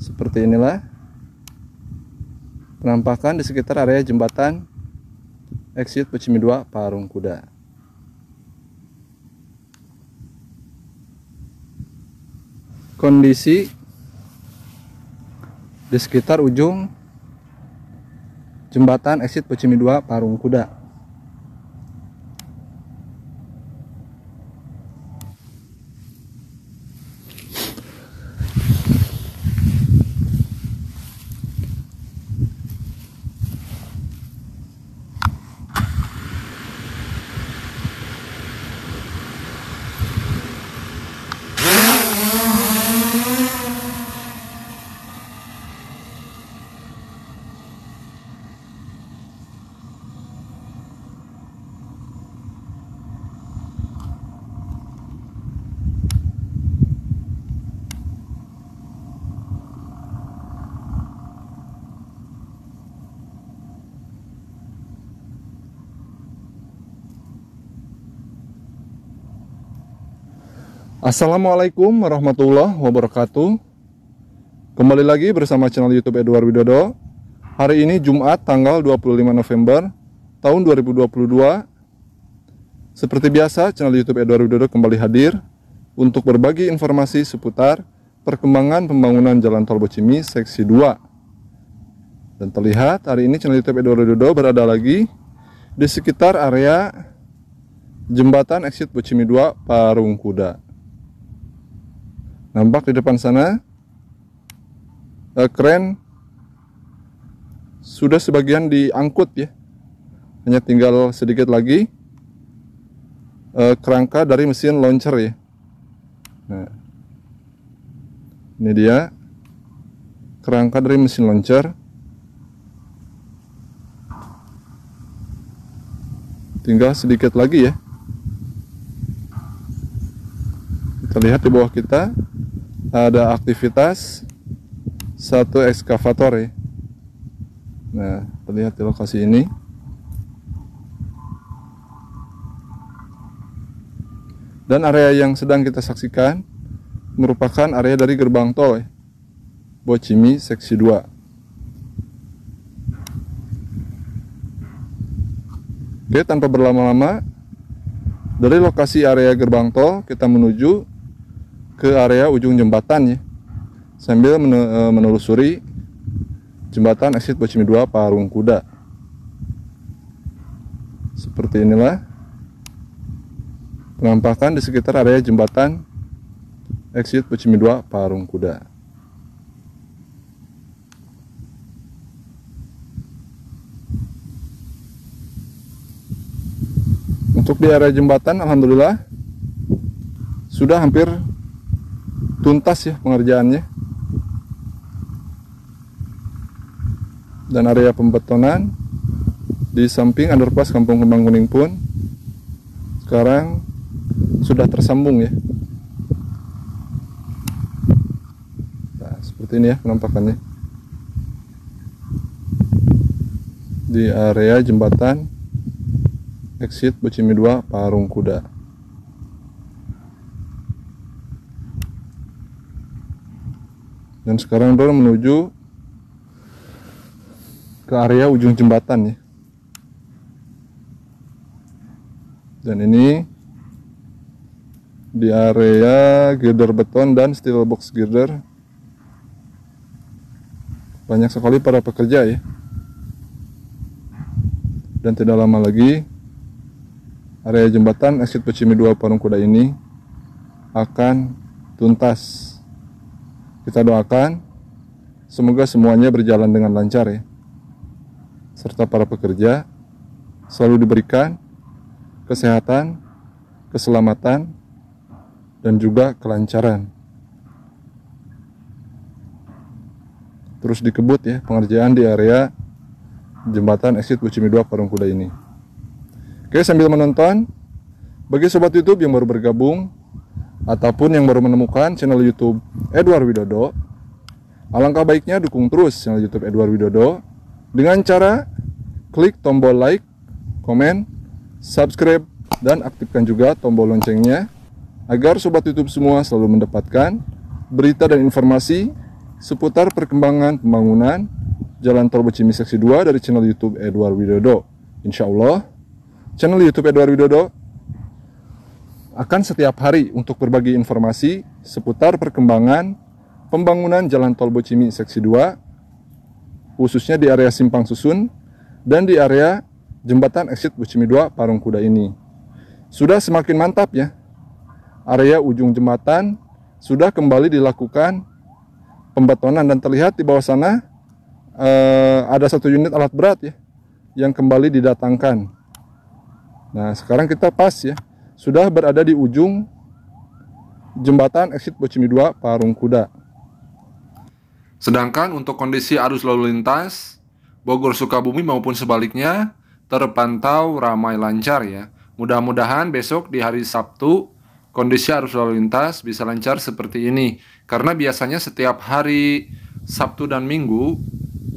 seperti inilah penampakan di sekitar area jembatan exit Pucimi 2 Parung Kuda. Kondisi di sekitar ujung jembatan exit Pucimi 2 Parung Kuda. Assalamualaikum warahmatullahi wabarakatuh Kembali lagi bersama channel youtube Edward Widodo Hari ini Jumat tanggal 25 November tahun 2022 Seperti biasa channel youtube Edward Widodo kembali hadir Untuk berbagi informasi seputar perkembangan pembangunan Jalan Tol Bocimi Seksi 2 Dan terlihat hari ini channel youtube Edward Widodo berada lagi di sekitar area Jembatan Exit Bocimi 2 Parung Kuda Nampak di depan sana? uh, keren. Sudah sebagian diangkut ya. Hanya tinggal sedikit lagi uh, kerangka dari mesin launcher ya. Nah. Ini dia kerangka dari mesin launcher. Tinggal sedikit lagi ya. Kita lihat di bawah kita ada aktivitas satu ekskavator ya. Nah, terlihat di lokasi ini. Dan area yang sedang kita saksikan merupakan area dari gerbang tol ya. Bocimi seksi 2. Oke, tanpa berlama-lama, dari lokasi area gerbang tol kita menuju ke area ujung jembatan ya sambil e, menelusuri jembatan exit Bocimi 2 Parung Kuda seperti inilah penampakan di sekitar area jembatan exit Bocimi 2 Parung Kuda untuk di area jembatan Alhamdulillah sudah hampir tuntas ya pengerjaannya dan area pembetonan di samping underpass Kampung Kembang Kuning pun sekarang sudah tersambung ya nah, seperti ini ya penampakannya di area jembatan exit Bucimi 2 Parung Kuda dan sekarang dorong menuju ke area ujung jembatan ya dan ini di area girder beton dan steel box girder banyak sekali para pekerja ya dan tidak lama lagi area jembatan exit Pecimi 2 Parung Kuda ini akan tuntas kita doakan semoga semuanya berjalan dengan lancar ya. Serta para pekerja selalu diberikan kesehatan, keselamatan, dan juga kelancaran. Terus dikebut ya pengerjaan di area jembatan exit Bucimi 2 Parung Kuda ini. Oke, sambil menonton, bagi sobat YouTube yang baru bergabung, ataupun yang baru menemukan channel YouTube Edward Widodo, alangkah baiknya dukung terus channel YouTube Edward Widodo dengan cara klik tombol like, komen, subscribe, dan aktifkan juga tombol loncengnya agar sobat YouTube semua selalu mendapatkan berita dan informasi seputar perkembangan pembangunan Jalan Tol Bocimi Seksi 2 dari channel YouTube Edward Widodo. Insya Allah, channel YouTube Edward Widodo akan setiap hari untuk berbagi informasi seputar perkembangan pembangunan Jalan Tol Bocimi Seksi 2, khususnya di area Simpang Susun dan di area Jembatan Exit Bocimi 2 Parung Kuda ini. Sudah semakin mantap ya, area ujung jembatan sudah kembali dilakukan pembetonan dan terlihat di bawah sana eh, ada satu unit alat berat ya yang kembali didatangkan. Nah sekarang kita pas ya sudah berada di ujung jembatan exit Bocimi 2 Parung Kuda. Sedangkan untuk kondisi arus lalu lintas Bogor Sukabumi maupun sebaliknya terpantau ramai lancar ya. Mudah-mudahan besok di hari Sabtu kondisi arus lalu lintas bisa lancar seperti ini karena biasanya setiap hari Sabtu dan Minggu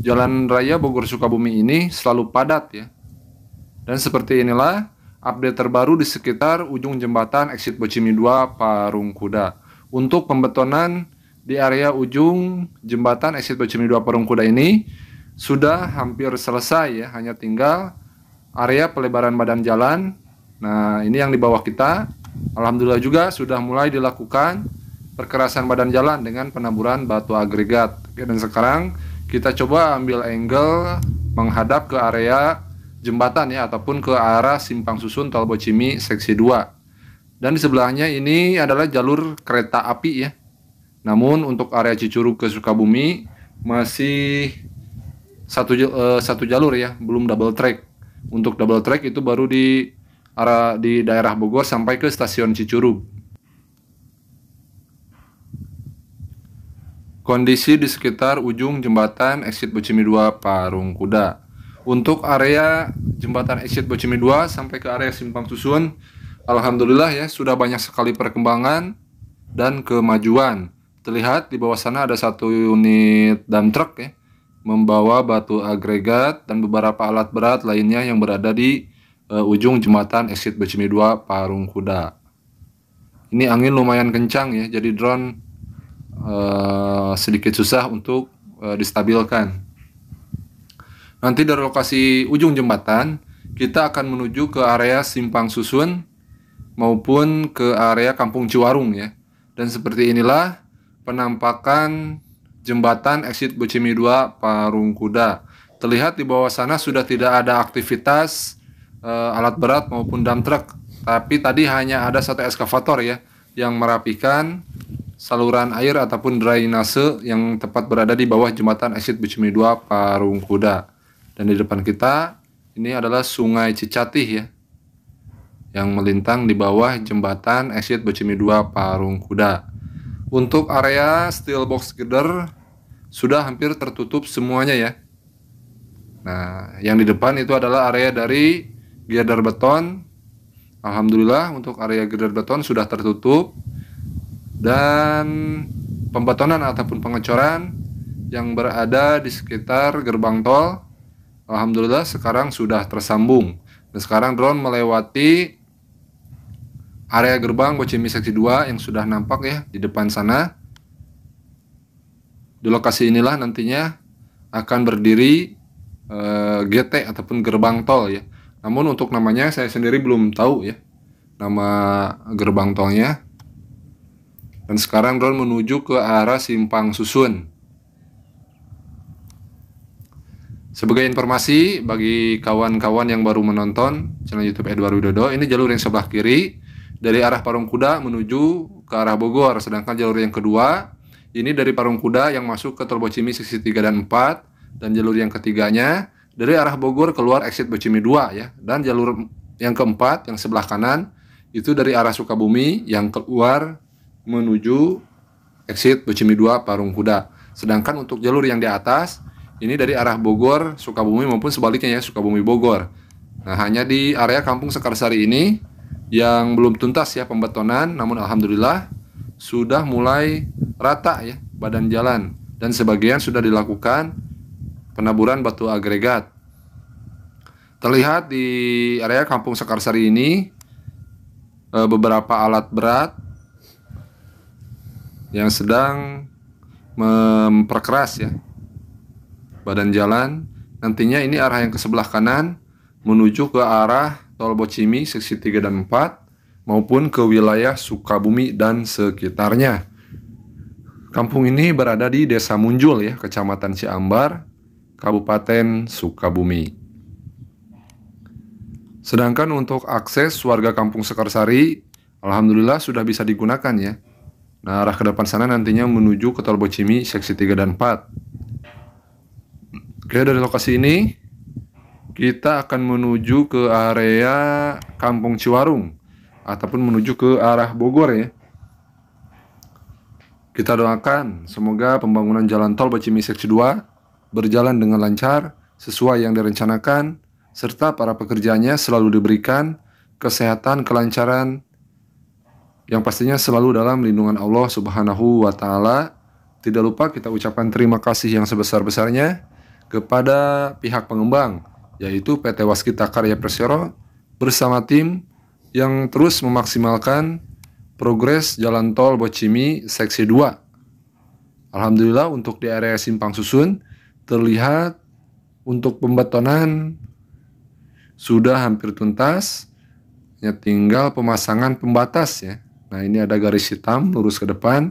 jalan raya Bogor Sukabumi ini selalu padat ya. Dan seperti inilah update terbaru di sekitar ujung jembatan exit Bocimi 2 Parung Kuda. Untuk pembetonan di area ujung jembatan exit Bocimi 2 Parung Kuda ini sudah hampir selesai ya, hanya tinggal area pelebaran badan jalan. Nah, ini yang di bawah kita. Alhamdulillah juga sudah mulai dilakukan perkerasan badan jalan dengan penaburan batu agregat. Oke, dan sekarang kita coba ambil angle menghadap ke area jembatan ya ataupun ke arah simpang susun tol Bocimi seksi 2. Dan di sebelahnya ini adalah jalur kereta api ya. Namun untuk area Cicurug ke Sukabumi masih satu uh, satu jalur ya, belum double track. Untuk double track itu baru di arah di daerah Bogor sampai ke stasiun Cicurug. Kondisi di sekitar ujung jembatan exit Bocimi 2 Parung Kuda untuk area jembatan exit Bocimi 2 sampai ke area simpang susun alhamdulillah ya sudah banyak sekali perkembangan dan kemajuan terlihat di bawah sana ada satu unit dump truck ya membawa batu agregat dan beberapa alat berat lainnya yang berada di uh, ujung jembatan exit Bocimi 2 Parung Kuda ini angin lumayan kencang ya jadi drone uh, sedikit susah untuk uh, distabilkan Nanti dari lokasi ujung jembatan, kita akan menuju ke area Simpang Susun maupun ke area Kampung Ciwarung ya. Dan seperti inilah penampakan jembatan exit Bocimi 2 Parung Kuda. Terlihat di bawah sana sudah tidak ada aktivitas e, alat berat maupun dump truck, tapi tadi hanya ada satu eskavator ya yang merapikan saluran air ataupun drainase yang tepat berada di bawah jembatan exit Bocimi 2 Parung Kuda. Dan di depan kita ini adalah Sungai Cicatih ya. Yang melintang di bawah jembatan exit Bocimi 2 Parung Kuda. Untuk area steel box girder sudah hampir tertutup semuanya ya. Nah, yang di depan itu adalah area dari girder beton. Alhamdulillah untuk area girder beton sudah tertutup dan pembetonan ataupun pengecoran yang berada di sekitar gerbang tol Alhamdulillah sekarang sudah tersambung. Dan sekarang drone melewati area gerbang Bocimi Seksi 2 yang sudah nampak ya di depan sana. Di lokasi inilah nantinya akan berdiri e, eh, GT ataupun gerbang tol ya. Namun untuk namanya saya sendiri belum tahu ya nama gerbang tolnya. Dan sekarang drone menuju ke arah simpang susun. Sebagai informasi bagi kawan-kawan yang baru menonton channel YouTube Edward Widodo, ini jalur yang sebelah kiri dari arah Parung Kuda menuju ke arah Bogor, sedangkan jalur yang kedua ini dari Parung Kuda yang masuk ke Tol Bocimi sisi 3 dan 4 dan jalur yang ketiganya dari arah Bogor keluar exit Bocimi 2 ya dan jalur yang keempat yang sebelah kanan itu dari arah Sukabumi yang keluar menuju exit Bocimi 2 Parung Kuda. Sedangkan untuk jalur yang di atas ini dari arah Bogor, Sukabumi maupun sebaliknya ya, Sukabumi Bogor. Nah, hanya di area Kampung Sekarsari ini yang belum tuntas ya pembetonan, namun alhamdulillah sudah mulai rata ya badan jalan dan sebagian sudah dilakukan penaburan batu agregat. Terlihat di area Kampung Sekarsari ini eh, beberapa alat berat yang sedang memperkeras ya badan jalan. Nantinya ini arah yang ke sebelah kanan menuju ke arah Tol Bocimi seksi 3 dan 4 maupun ke wilayah Sukabumi dan sekitarnya. Kampung ini berada di Desa Munjul ya, Kecamatan Ciambar, Kabupaten Sukabumi. Sedangkan untuk akses warga kampung Sekarsari, Alhamdulillah sudah bisa digunakan ya. Nah, arah ke depan sana nantinya menuju ke Tol Bocimi seksi 3 dan 4. Oke, dari lokasi ini kita akan menuju ke area Kampung Ciwarung ataupun menuju ke arah Bogor ya. Kita doakan semoga pembangunan jalan tol Bacimi Seksi 2 berjalan dengan lancar sesuai yang direncanakan serta para pekerjanya selalu diberikan kesehatan, kelancaran yang pastinya selalu dalam lindungan Allah Subhanahu wa taala. Tidak lupa kita ucapkan terima kasih yang sebesar-besarnya kepada pihak pengembang yaitu PT Waskita Karya Persero bersama tim yang terus memaksimalkan progres jalan tol Bocimi seksi 2. Alhamdulillah untuk di area simpang susun terlihat untuk pembetonan sudah hampir tuntas ya tinggal pemasangan pembatas ya. Nah, ini ada garis hitam lurus ke depan.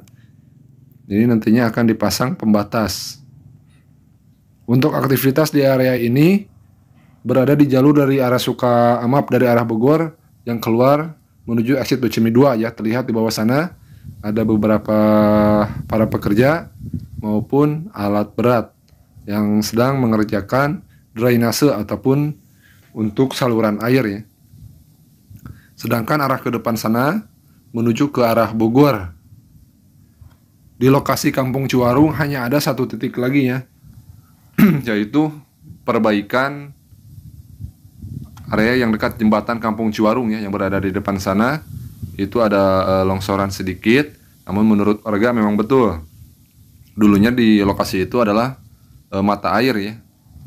Ini nantinya akan dipasang pembatas. Untuk aktivitas di area ini berada di jalur dari arah suka amap dari arah Bogor yang keluar menuju exit Bocimi 2 ya. Terlihat di bawah sana ada beberapa para pekerja maupun alat berat yang sedang mengerjakan drainase ataupun untuk saluran air ya. Sedangkan arah ke depan sana menuju ke arah Bogor. Di lokasi Kampung Ciwarung hanya ada satu titik lagi ya, yaitu perbaikan area yang dekat jembatan Kampung Ciwarung ya yang berada di depan sana itu ada e, longsoran sedikit namun menurut warga memang betul dulunya di lokasi itu adalah e, mata air ya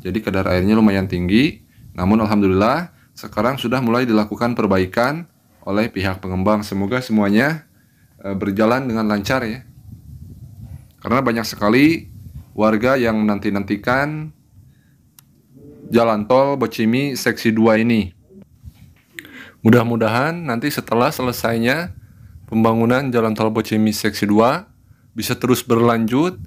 jadi kadar airnya lumayan tinggi namun alhamdulillah sekarang sudah mulai dilakukan perbaikan oleh pihak pengembang semoga semuanya e, berjalan dengan lancar ya karena banyak sekali warga yang menanti-nantikan jalan tol Bocimi seksi 2 ini. Mudah-mudahan nanti setelah selesainya pembangunan jalan tol Bocimi seksi 2 bisa terus berlanjut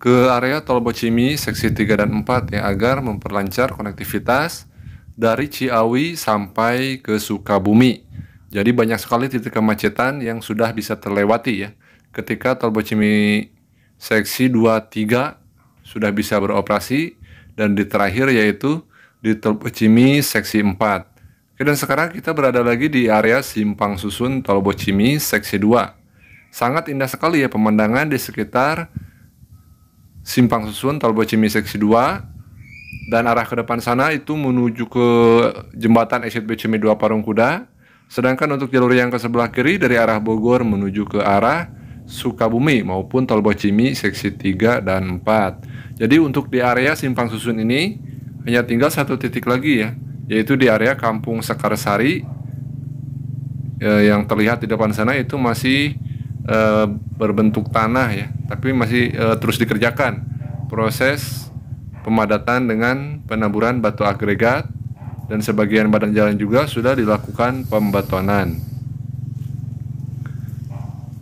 ke area tol Bocimi seksi 3 dan 4 ya agar memperlancar konektivitas dari Ciawi sampai ke Sukabumi. Jadi banyak sekali titik kemacetan yang sudah bisa terlewati ya ketika tol Bocimi seksi 23 sudah bisa beroperasi dan di terakhir yaitu di Tol Bocimi seksi 4. Oke, dan sekarang kita berada lagi di area simpang susun Tol Bocimi seksi 2. Sangat indah sekali ya pemandangan di sekitar simpang susun Tol Bocimi seksi 2 dan arah ke depan sana itu menuju ke jembatan exit Bocimi 2 Parung Kuda. Sedangkan untuk jalur yang ke sebelah kiri dari arah Bogor menuju ke arah Sukabumi maupun Tol Bocimi seksi 3 dan 4. Jadi untuk di area simpang susun ini hanya tinggal satu titik lagi ya, yaitu di area Kampung Sekarsari ya, yang terlihat di depan sana itu masih eh, berbentuk tanah ya, tapi masih eh, terus dikerjakan proses pemadatan dengan penaburan batu agregat dan sebagian badan jalan juga sudah dilakukan pembatuan.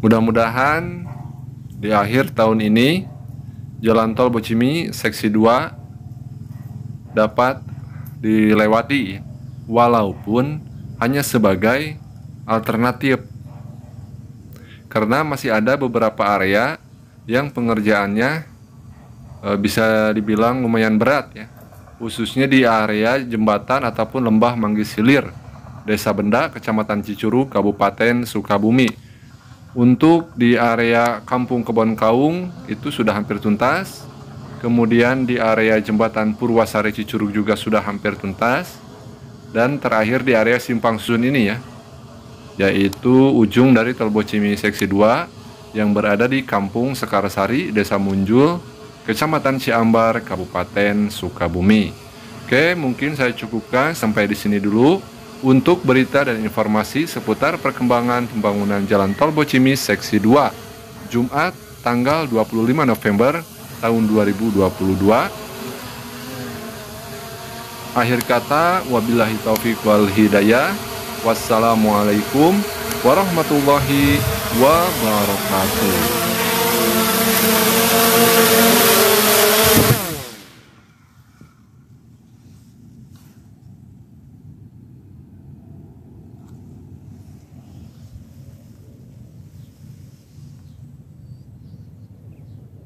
Mudah-mudahan di akhir tahun ini jalan tol Bocimi seksi 2 dapat dilewati walaupun hanya sebagai alternatif karena masih ada beberapa area yang pengerjaannya e, bisa dibilang lumayan berat ya khususnya di area jembatan ataupun lembah Manggis Hilir Desa Benda Kecamatan Cicuru Kabupaten Sukabumi untuk di area Kampung Kebon Kaung itu sudah hampir tuntas. Kemudian di area jembatan Purwasari Cicurug juga sudah hampir tuntas. Dan terakhir di area Simpang Susun ini ya, yaitu ujung dari Tol Bocimi Seksi 2 yang berada di Kampung Sekarsari, Desa Munjul, Kecamatan Ciambar, Kabupaten Sukabumi. Oke, mungkin saya cukupkan sampai di sini dulu untuk berita dan informasi seputar perkembangan pembangunan Jalan Tol Bocimi Seksi 2, Jumat tanggal 25 November tahun 2022. Akhir kata, wabillahi taufiq wal hidayah. Wassalamualaikum warahmatullahi wabarakatuh.